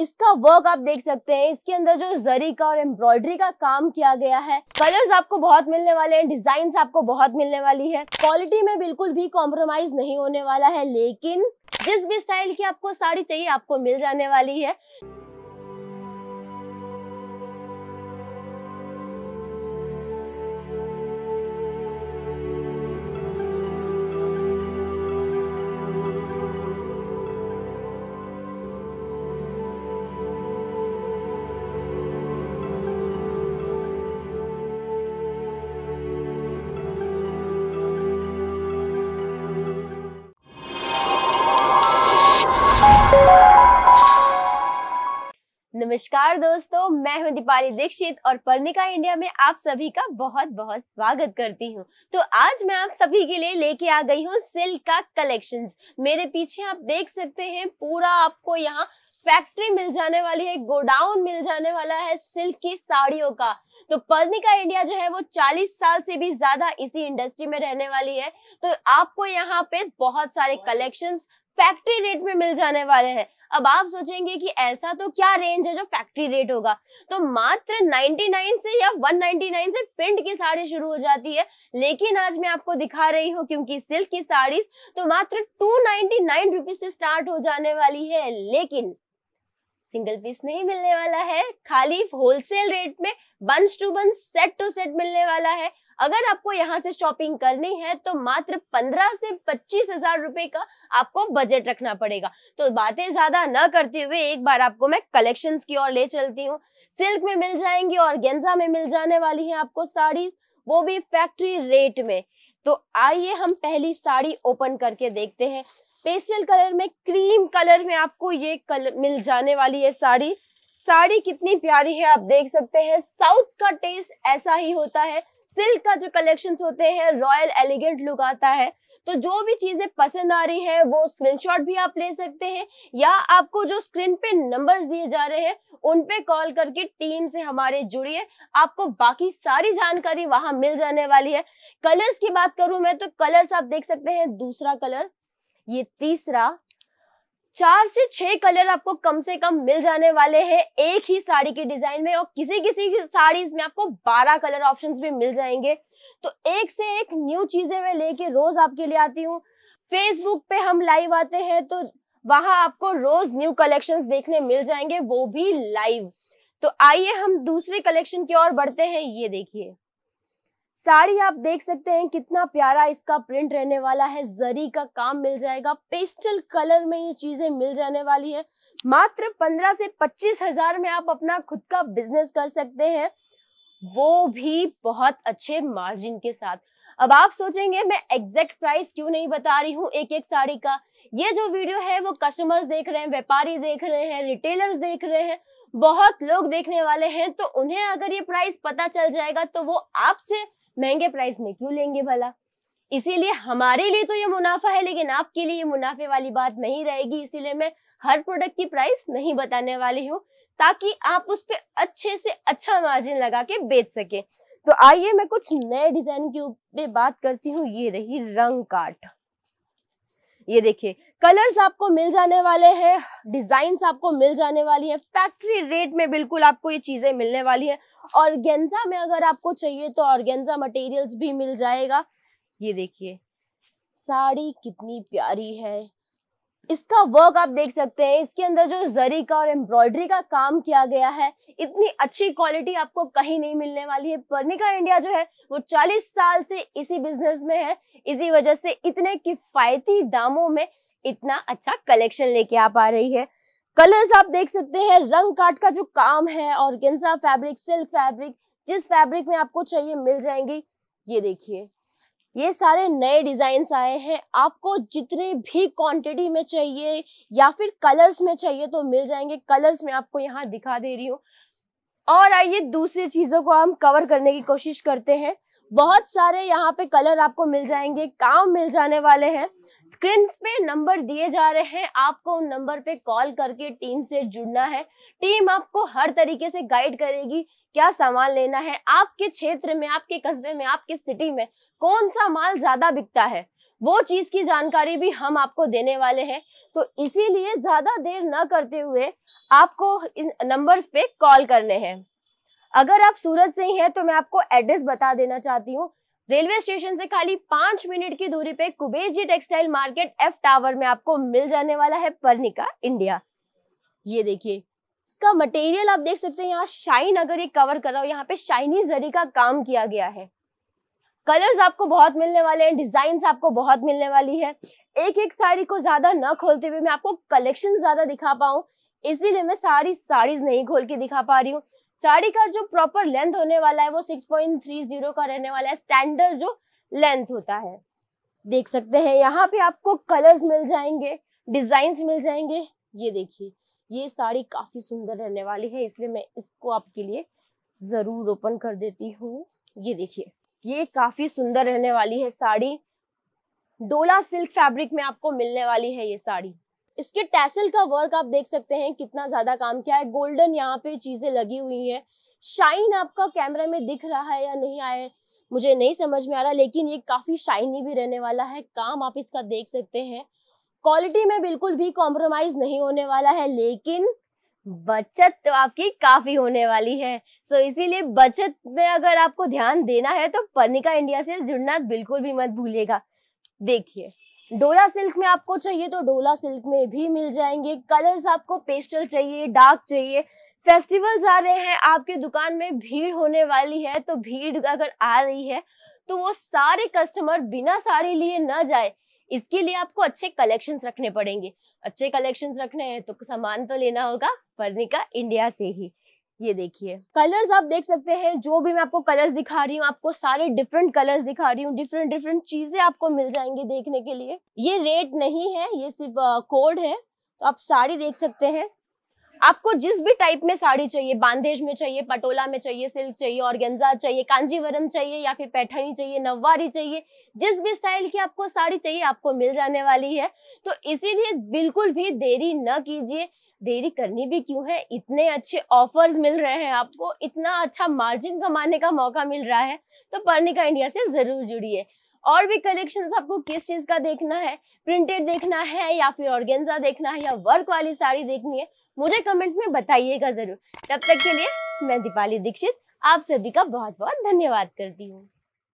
इसका वर्क आप देख सकते हैं इसके अंदर जो जरी का और एम्ब्रॉयडरी का काम किया गया है कलर्स आपको बहुत मिलने वाले हैं डिजाइन आपको बहुत मिलने वाली है क्वालिटी में बिल्कुल भी कॉम्प्रोमाइज नहीं होने वाला है लेकिन जिस भी स्टाइल की आपको साड़ी चाहिए आपको मिल जाने वाली है नमस्कार दोस्तों मैं हूं दीपाली दीक्षित और पर्णिका इंडिया में आप सभी का बहुत बहुत स्वागत करती हूं तो आज मैं आप सभी के लिए लेके आ गई हूं सिल्क का कलेक्शंस मेरे पीछे आप देख सकते हैं पूरा आपको यहाँ फैक्ट्री मिल जाने वाली है गोडाउन मिल जाने वाला है सिल्क की साड़ियों का तो पर्निका इंडिया जो है वो 40 साल से भी ज्यादा इसी इंडस्ट्री में रहने वाली है तो आपको यहाँ पे बहुत सारे कलेक्शंस फैक्ट्री रेट में मिल जाने वाले हैं अब आप सोचेंगे कि ऐसा तो क्या रेंज है जो फैक्ट्री रेट होगा तो मात्र 99 से या 199 से प्रिंट की साड़ी शुरू हो जाती है लेकिन आज मैं आपको दिखा रही हूँ क्योंकि सिल्क की साड़ी तो मात्र 299 रुपीस से स्टार्ट हो जाने वाली है लेकिन सिंगल पीस नहीं मिलने वाला है खाली होलसेल रेट में बंस टू बंस सेट टू सेट मिलने वाला है अगर आपको यहाँ से शॉपिंग करनी है तो मात्र पंद्रह से पच्चीस हजार रुपए का आपको बजट रखना पड़ेगा तो बातें ज्यादा न करते हुए एक बार आपको मैं कलेक्शन की ओर ले चलती हूँ सिल्क में मिल जाएंगी और गेंजा में मिल जाने वाली है आपको साड़ी वो भी फैक्ट्री रेट में तो आइए हम पहली साड़ी ओपन करके देखते हैं पेस्टल कलर में क्रीम कलर में आपको ये कलर मिल जाने वाली है साड़ी साड़ी कितनी प्यारी है आप देख सकते हैं साउथ का टेस्ट ऐसा ही होता है सिल्क का जो कलेक्शन होते हैं रॉयल एलिगेंट लुक आता है तो जो भी चीजें पसंद आ रही है वो स्क्रीनशॉट भी आप ले सकते हैं या आपको जो स्क्रीन पे नंबर्स दिए जा रहे हैं उन पे कॉल करके टीम से हमारे जुड़िए आपको बाकी सारी जानकारी वहां मिल जाने वाली है कलर्स की बात करूं मैं तो कलर्स आप देख सकते हैं दूसरा कलर ये तीसरा चार से छह कलर आपको कम से कम मिल जाने वाले हैं एक ही साड़ी के डिजाइन में और किसी किसी साड़ीज में आपको बारह कलर ऑप्शंस भी मिल जाएंगे तो एक से एक न्यू चीजें मैं लेके रोज आपके लिए आती हूँ फेसबुक पे हम लाइव आते हैं तो वहां आपको रोज न्यू कलेक्शंस देखने मिल जाएंगे वो भी लाइव तो आइए हम दूसरे कलेक्शन की ओर बढ़ते हैं ये देखिए साड़ी आप देख सकते हैं कितना प्यारा इसका प्रिंट रहने वाला है जरी का काम मिल जाएगा पेस्टल कलर में ये चीजें मिल जाने वाली है मात्र पंद्रह से पच्चीस हजार में आप अपना खुद का बिजनेस कर सकते हैं वो भी बहुत अच्छे मार्जिन के साथ अब आप सोचेंगे मैं एग्जैक्ट प्राइस क्यों नहीं बता रही हूँ एक एक साड़ी का ये जो वीडियो है वो कस्टमर्स देख रहे हैं व्यापारी देख रहे हैं रिटेलर्स देख रहे हैं बहुत लोग देखने वाले हैं तो उन्हें अगर ये प्राइस पता चल जाएगा तो वो आपसे महंगे प्राइस में क्यों लेंगे भला इसीलिए हमारे लिए तो ये मुनाफा है लेकिन आपके लिए ये मुनाफे वाली बात नहीं रहेगी इसीलिए मैं हर प्रोडक्ट की प्राइस नहीं बताने वाली हूँ ताकि आप उस पर अच्छे से अच्छा मार्जिन लगा के बेच सके तो आइए मैं कुछ नए डिजाइन के ऊपर बात करती हूँ ये रही रंग काट ये देखिए कलर्स आपको मिल जाने वाले हैं डिजाइंस आपको मिल जाने वाली है फैक्ट्री रेट में बिल्कुल आपको ये चीजें मिलने वाली है और गेंजा में अगर आपको चाहिए तो ऑर्गेंजा मटेरियल्स भी मिल जाएगा ये देखिए साड़ी कितनी प्यारी है इसका वर्क आप देख सकते हैं इसके अंदर जो जरी का और एम्ब्रॉयडरी का काम किया गया है इतनी अच्छी क्वालिटी आपको कहीं नहीं मिलने वाली है पर्निका इंडिया जो है वो 40 साल से इसी बिजनेस में है इसी वजह से इतने किफायती दामों में इतना अच्छा कलेक्शन लेके आ पा रही है कलर्स आप देख सकते हैं रंग काट का जो काम है और फैब्रिक सिल्क फैब्रिक जिस फैब्रिक में आपको चाहिए मिल जाएंगी ये देखिए ये सारे नए डिजाइन आए हैं आपको जितने भी क्वांटिटी में चाहिए या फिर कलर्स में चाहिए तो मिल जाएंगे कलर्स में आपको यहाँ दिखा दे रही हूँ और आइए दूसरी चीज़ों को हम कवर करने की कोशिश करते हैं बहुत सारे यहाँ पे कलर आपको मिल जाएंगे काम मिल जाने वाले हैं स्क्रीन पे नंबर दिए जा रहे हैं आपको उन नंबर पे कॉल करके टीम से जुड़ना है टीम आपको हर तरीके से गाइड करेगी क्या सामान लेना है आपके क्षेत्र में आपके कस्बे में आपके सिटी में कौन सा माल ज्यादा बिकता है वो चीज की जानकारी भी हम आपको देने वाले हैं तो इसीलिए ज्यादा देर न करते हुए आपको इन नंबर्स पे कॉल करने हैं अगर आप सूरत से ही हैं तो मैं आपको एड्रेस बता देना चाहती हूँ रेलवे स्टेशन से खाली पांच मिनट की दूरी पे Kuber ji textile market F tower में आपको मिल जाने वाला है परनिका इंडिया ये देखिए इसका मटेरियल आप देख सकते हैं यहाँ शाइन अगर ये कवर कर रहा हो यहाँ पे शाइनी जरी का काम किया गया है कलर्स आपको बहुत मिलने वाले हैं डिजाइन आपको बहुत मिलने वाली है एक एक साड़ी को ज्यादा ना खोलते हुए मैं आपको कलेक्शन ज्यादा दिखा पाऊँ इसीलिए मैं सारी साड़ीज नहीं खोल के दिखा पा रही हूँ साड़ी का जो प्रॉपर लेंथ होने वाला है वो 6.30 का रहने वाला है स्टैंडर्ड जो लेंथ होता है देख सकते हैं यहाँ पे आपको कलर्स मिल जाएंगे डिजाइन मिल जाएंगे ये देखिए ये साड़ी काफी सुंदर रहने वाली है इसलिए मैं इसको आपके लिए जरूर ओपन कर देती हूँ ये देखिए ये काफी सुंदर रहने वाली है साड़ी डोला सिल्क फैब्रिक में आपको मिलने वाली है ये साड़ी इसके टैसल का वर्क आप देख सकते हैं कितना ज्यादा काम किया है गोल्डन यहाँ पे चीजें लगी हुई हैं शाइन आपका कैमरा में दिख रहा है या नहीं आया मुझे नहीं समझ में आ रहा लेकिन ये काफी शाइनी भी रहने वाला है काम आप इसका देख सकते हैं क्वालिटी में बिल्कुल भी कॉम्प्रोमाइज नहीं होने वाला है लेकिन बचत तो आपकी काफी होने वाली है सो so, इसीलिए बचत में अगर आपको ध्यान देना है तो पर्णिका इंडिया से जुड़ना बिल्कुल भी मत भूलिएगा देखिए डोला सिल्क में आपको चाहिए तो डोला सिल्क में भी मिल जाएंगे कलर्स आपको पेस्टल चाहिए डार्क चाहिए फेस्टिवल्स आ रहे हैं आपके दुकान में भीड़ होने वाली है तो भीड़ अगर आ रही है तो वो सारे कस्टमर बिना साड़ी लिए ना जाए इसके लिए आपको अच्छे कलेक्शन रखने पड़ेंगे अच्छे कलेक्शन रखने हैं तो सामान तो लेना होगा पर्निका इंडिया से ही ये देखिए कलर्स आप देख सकते हैं जो भी मैं आपको कलर्स दिखा रही हूँ आपको सारे डिफरेंट कलर्स दिखा रही हूँ डिफरेंट डिफरेंट चीजें आपको मिल जाएंगी देखने के लिए ये रेट नहीं है ये सिर्फ कोड है तो आप साड़ी देख सकते हैं आपको जिस भी टाइप में साड़ी चाहिए बांधेज में चाहिए पटोला में चाहिए सिल्क चाहिए और चाहिए कांजीवरम चाहिए या फिर पैठनी चाहिए नववारी चाहिए जिस भी स्टाइल की आपको साड़ी चाहिए आपको मिल जाने वाली है तो इसीलिए बिल्कुल भी देरी न कीजिए देरी करनी भी क्यों है इतने अच्छे ऑफर्स मिल रहे हैं आपको इतना अच्छा मार्जिन कमाने का मौका मिल रहा है तो पर्णिका इंडिया से ज़रूर जुड़िए और भी कलेक्शन आपको किस चीज़ का देखना है प्रिंटेड देखना है या फिर ऑर्गेंजा देखना है या वर्क वाली साड़ी देखनी है मुझे कमेंट में बताइएगा जरूर तब तक के लिए मैं दीपाली दीक्षित आप सभी का बहुत बहुत धन्यवाद करती हूँ